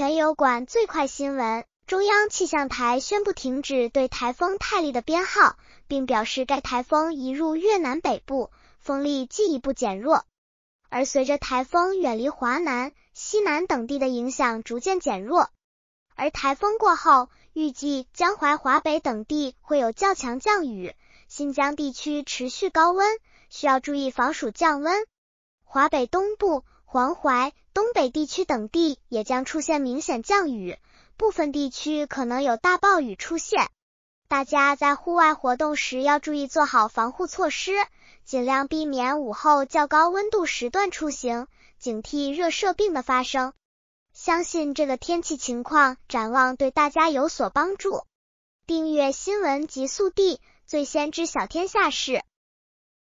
全油管最快新闻：中央气象台宣布停止对台风泰利的编号，并表示该台风移入越南北部，风力进一步减弱。而随着台风远离华南、西南等地的影响逐渐减弱，而台风过后，预计江淮、华北等地会有较强降雨，新疆地区持续高温，需要注意防暑降温。华北东部。黄淮、东北地区等地也将出现明显降雨，部分地区可能有大暴雨出现。大家在户外活动时要注意做好防护措施，尽量避免午后较高温度时段出行，警惕热射病的发生。相信这个天气情况展望对大家有所帮助。订阅新闻极速递，最先知晓天下事。